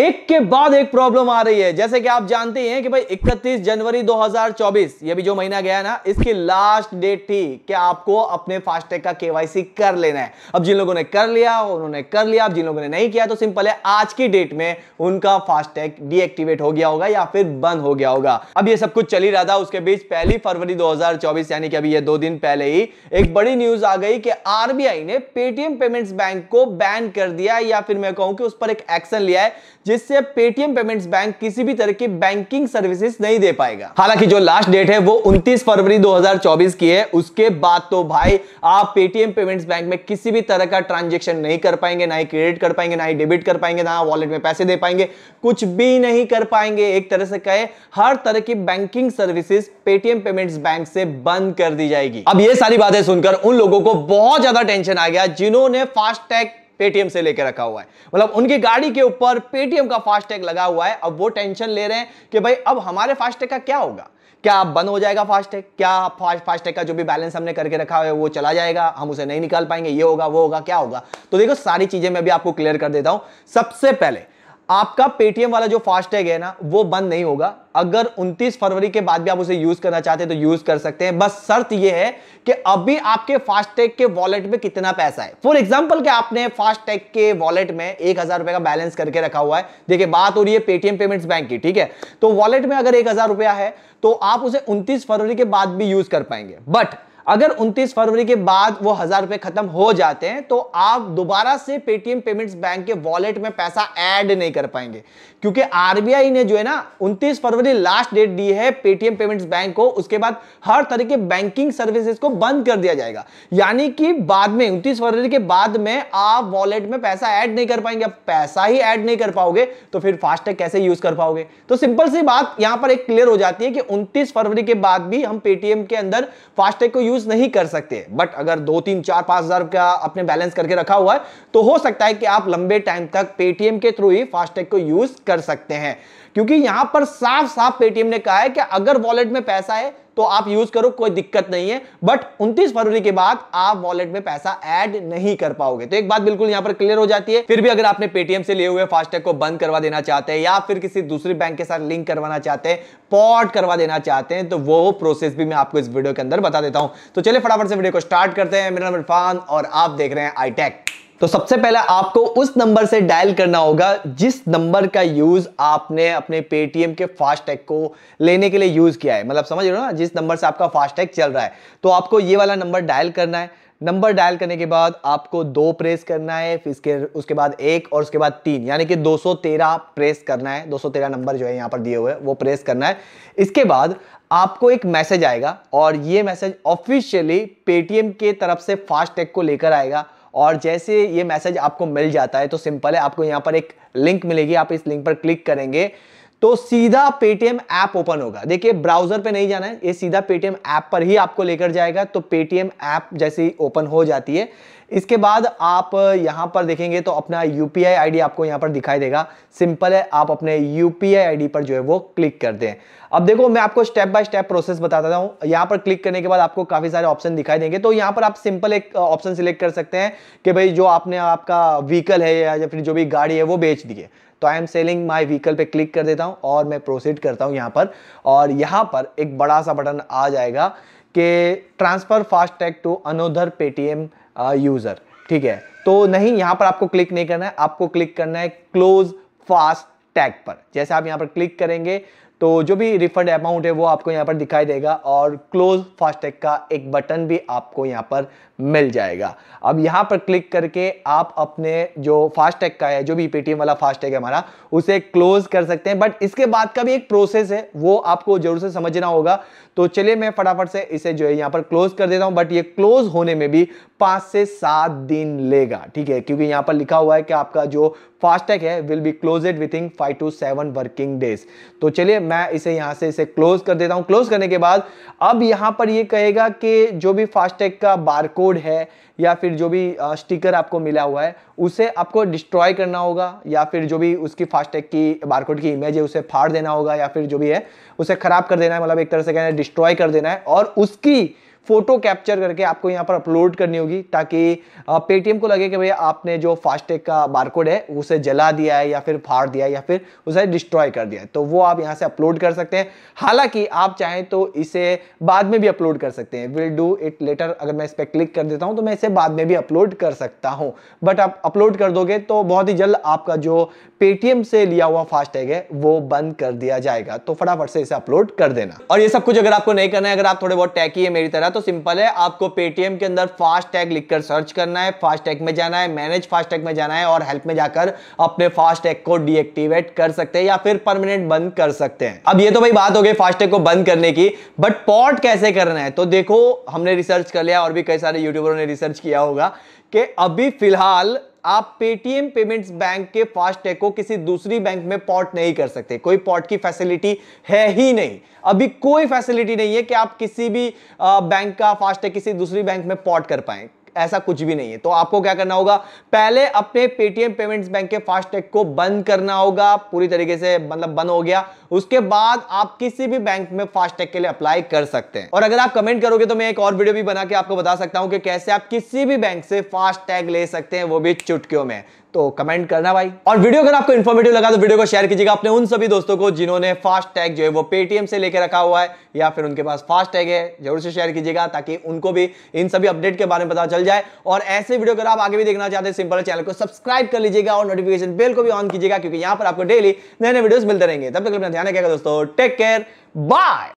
एक के बाद एक प्रॉब्लम आ रही है जैसे कि आप जानते हैं कि भाई 31 जनवरी 2024 ये भी जो महीना गया ना इसकी लास्ट डेट थी कि आपको अपने फास्टैग का केवाईसी कर लेना है अब जिन लोगों ने कर लिया उन्होंने कर लिया अब जिन लोगों ने नहीं किया तो सिंपल है आज की डेट में उनका फास्टैग डीएक्टिवेट हो गया होगा या फिर बंद हो गया होगा अब ये सब कुछ चल ही रहा था उसके बीच पहली फरवरी दो यानी कि अभी ये दो दिन पहले ही एक बड़ी न्यूज आ गई कि आरबीआई ने पेटीएम पेमेंट्स बैंक को बैन कर दिया या फिर मैं कहूं कि उस पर एक एक्शन लिया है जिससे अब पेटीएम पेमेंट्स बैंक किसी भी तरह की बैंकिंग सर्विसेज नहीं दे पाएगा हालांकि जो लास्ट डेट है वो 29 फरवरी 2024 की है उसके बाद तो भाई आप पेटीएम पेमेंट्स बैंक में किसी भी तरह का ट्रांजेक्शन नहीं कर पाएंगे ना ही क्रेडिट कर पाएंगे ना ही डेबिट कर पाएंगे ना वॉलेट में पैसे दे पाएंगे कुछ भी नहीं कर पाएंगे एक तरह से कहे हर तरह की banking services Paytm payments bank से बंद कर दी जाएगी अब ये सारी बातें सुनकर उन लोगों को बहुत ज्यादा टेंशन आ गया जिन्होंने फास्टैग पेटीएम से लेकर रखा हुआ है मतलब उनकी गाड़ी के ऊपर पेटीएम का फास्टैग लगा हुआ है अब वो टेंशन ले रहे हैं कि भाई अब हमारे फास्टैग का क्या होगा क्या बंद हो जाएगा फास्टैग क्या फास्टैग का जो भी बैलेंस हमने करके रखा है वो चला जाएगा हम उसे नहीं निकाल पाएंगे ये होगा वो होगा क्या होगा तो देखो सारी चीजें मैं भी आपको क्लियर कर देता हूं सबसे पहले आपका पेटीएम वाला जो फास्टैग है ना वो बंद नहीं होगा अगर 29 फरवरी के बाद भी आप उसे यूज करना चाहते हैं तो यूज कर सकते हैं बस शर्त ये है कि अभी आपके फास्टैग के वॉलेट में कितना पैसा है फॉर एग्जाम्पल के आपने फास्टैग के वॉलेट में एक हजार रुपए का बैलेंस करके रखा हुआ है देखिए बात हो रही है पेटीएम पेमेंट्स बैंक की ठीक है तो वॉलेट में अगर एक रुपया है तो आप उसे उनतीस फरवरी के बाद भी यूज कर पाएंगे बट अगर 29 फरवरी के बाद वो हजार रुपए खत्म हो जाते हैं तो आप दोबारा से पेटीएम पेमेंट्स बैंक के वॉलेट में पैसा ऐड नहीं कर पाएंगे क्योंकि आरबीआई ने जो है ना 29 फरवरी लास्ट डेट दी है पेटीएम पेमेंट्स बैंक को उसके बाद हर तरह के बैंकिंग सर्विसेज को बंद कर दिया जाएगा यानी कि बाद में उन्तीस फरवरी के बाद में आप वॉलेट में पैसा ऐड नहीं कर पाएंगे पैसा ही ऐड नहीं कर पाओगे तो फिर फास्टैग कैसे यूज कर पाओगे तो सिंपल सी बात यहां पर एक क्लियर हो जाती है कि उन्तीस फरवरी के बाद भी हम पेटीएम के अंदर फास्टैग को यूज यूज नहीं कर सकते बट अगर दो तीन चार पांच हजार का अपने बैलेंस करके रखा हुआ है तो हो सकता है कि आप लंबे टाइम तक पेटीएम के थ्रू ही फास्टैग को यूज कर सकते हैं क्योंकि यहां पर साफ साफ पेटीएम ने कहा है कि अगर वॉलेट में पैसा है तो आप यूज करो कोई दिक्कत नहीं है बट 29 फरवरी के बाद आप वॉलेट में पैसा ऐड नहीं कर पाओगे तो एक बात बिल्कुल यहाँ पर क्लियर हो जाती है फिर भी अगर आपने पेटीएम से लिए हुए फास्टैग को बंद करवा देना चाहते हैं या फिर किसी दूसरे बैंक के साथ लिंक करवाना चाहते हैं पॉट करवा देना चाहते हैं तो वो प्रोसेस भी मैं आपको इस वीडियो के अंदर बता देता हूं तो चलिए फटाफट से वीडियो को स्टार्ट करते हैं मेरा नाम इरफान और आप देख रहे हैं आईटेक तो सबसे पहले आपको उस नंबर से डायल करना होगा जिस नंबर का यूज आपने अपने पेटीएम के फास्टैग को लेने के लिए यूज किया है मतलब समझ रहे हो ना जिस नंबर से आपका फास्टैग चल रहा है तो आपको ये वाला नंबर डायल करना है नंबर डायल करने के बाद आपको दो प्रेस करना है फिर इसके उसके बाद एक और उसके बाद तीन यानी कि 213 प्रेस करना है 213 नंबर जो है यहाँ पर दिए हुए वो प्रेस करना है इसके बाद आपको एक मैसेज आएगा और ये मैसेज ऑफिशियली पेटीएम के तरफ से फास्टैग को लेकर आएगा और जैसे ये मैसेज आपको मिल जाता है तो सिंपल है आपको यहाँ पर एक लिंक मिलेगी आप इस लिंक पर क्लिक करेंगे तो सीधा पेटीएम ऐप ओपन होगा देखिए ब्राउजर पे नहीं जाना है ये सीधा पेटीएम ऐप पर ही आपको लेकर जाएगा तो पेटीएम ऐप जैसे ही ओपन हो जाती है इसके बाद आप यहां पर देखेंगे तो अपना यू पी आपको यहाँ पर दिखाई देगा सिंपल है आप अपने यू पी पर जो है वो क्लिक कर दें अब देखो मैं आपको स्टेप बाय स्टेप प्रोसेस बताता हूँ यहां पर क्लिक करने के बाद आपको काफ़ी सारे ऑप्शन दिखाई देंगे तो यहां पर आप सिंपल एक ऑप्शन सिलेक्ट कर सकते हैं कि भाई जो आपने आपका व्हीकल है या फिर जो भी गाड़ी है वो बेच दी है तो I am selling my vehicle पे क्लिक कर देता हूँ और मैं प्रोसीड करता हूँ यहाँ पर और यहाँ पर एक बड़ा सा बटन आ जाएगा कि transfer FASTag to another Paytm user ठीक है तो नहीं यहाँ पर आपको क्लिक नहीं करना है आपको क्लिक करना है क्लोज फास्ट टैग पर जैसे आप यहाँ पर क्लिक करेंगे तो जो भी रिफंड अमाउंट है वो आपको यहाँ पर दिखाई देगा और क्लोज फास्टैग का एक बटन भी आपको यहाँ पर मिल जाएगा अब यहाँ पर क्लिक करके आप अपने जो फास्टैग का है जो भी पेटीएम वाला फास्टैग है हमारा उसे क्लोज कर सकते हैं बट इसके बाद का भी एक प्रोसेस है वो आपको जरूर से समझना होगा तो चलिए मैं फटाफट से इसे जो है यहाँ पर क्लोज कर देता हूँ बट ये क्लोज होने में भी पाँच से सात दिन लेगा ठीक है क्योंकि यहाँ पर लिखा हुआ है कि आपका जो फास्टैग है will be close it in five to seven working days तो चलिए मैं इसे यहाँ से इसे क्लोज कर देता हूँ क्लोज करने के बाद अब यहाँ पर ये कहेगा कि जो भी फास्टैग का बारकोड है या फिर जो भी स्टिकर आपको मिला हुआ है उसे आपको डिस्ट्रॉय करना होगा या फिर जो भी उसकी फास्टैग की बारकोड की इमेज है उसे फाड़ देना होगा या फिर जो भी है उसे खराब कर देना है मतलब एक तरह से कहना है डिस्ट्रॉय कर देना है और उसकी फोटो कैप्चर करके आपको यहाँ पर अपलोड करनी होगी ताकि पेटीएम को लगे कि भाई आपने जो फास्टैग का बारकोड है उसे जला दिया है या फिर फाड़ दिया है या फिर उसे डिस्ट्रॉय कर दिया है तो वो आप यहाँ से अपलोड कर सकते हैं हालांकि आप चाहें तो इसे बाद में भी अपलोड कर सकते हैं विल डू इट लेटर अगर मैं इस पर क्लिक कर देता हूँ तो मैं इसे बाद में भी अपलोड कर सकता हूँ बट आप अपलोड कर दोगे तो बहुत ही जल्द आपका जो पेटीएम से लिया हुआ फास्टैग है वो बंद कर दिया जाएगा तो फटाफट से इसे अपलोड कर देना और ये सब कुछ अगर आपको नहीं करना है अगर आप थोड़े बहुत टैकी है मेरी तरह तो सिंपल है आपको पेटीएम के अंदर फास्ट टैग लिखकर सर्च करना है फास्ट टैग में जाना है मैनेज फास्ट टैग में जाना है और हेल्प में जाकर अपने फास्ट टैग को डीएक्टिवेट कर सकते हैं या फिर परमानेंट बंद कर सकते हैं अब ये तो भाई बात हो गई फास्ट टैग को बंद करने की बट पॉट कैसे करना है तो देखो हमने रिसर्च कर लिया और भी कई सारे यूट्यूबरों ने रिसर्च किया होगा कि अभी फिलहाल आप पेटीएम पेमेंट्स बैंक के फास्टैग को किसी दूसरी बैंक में पॉट नहीं कर सकते कोई पॉट की फैसिलिटी है ही नहीं अभी कोई फैसिलिटी नहीं है कि आप किसी भी बैंक का फास्टैग किसी दूसरी बैंक में पॉट कर पाए ऐसा कुछ भी नहीं है तो आपको क्या करना होगा पहले अपने पेटीएम पेमेंट्स बैंक के फास्टैग को बंद करना होगा पूरी तरीके से मतलब बंद हो गया उसके बाद आप किसी भी बैंक में फास्टैग के लिए अप्लाई कर सकते हैं और अगर आप कमेंट करोगे तो मैं एक और वीडियो भी बना के आपको बता सकता हूं कि कैसे आप किसी भी बैंक से फास्टैग ले सकते हैं वो भी चुटकियों में तो कमेंट करना भाई और वीडियो अगर आपको इन्फॉर्मेटिव लगा तो वीडियो को शेयर कीजिएगा अपने उन सभी दोस्तों को जिन्होंने फास्ट टैग जो है वो पेटीएम से लेकर रखा हुआ है या फिर उनके पास फास्ट टैग है जरूर से शेयर कीजिएगा ताकि उनको भी इन सभी अपडेट के बारे में पता चल जाए और ऐसे वीडियो अगर आप आगे भी देखना चाहते हैं सिंपल चैनल को सब्सक्राइब कर लीजिएगा और नोटिफिकेशन बेल को भी ऑन कीजिएगा क्योंकि यहाँ पर आपको डेली नए नए वीडियो मिलते रहेंगे तब तक अपना ध्यान रखेगा दोस्तों टेक केयर बाय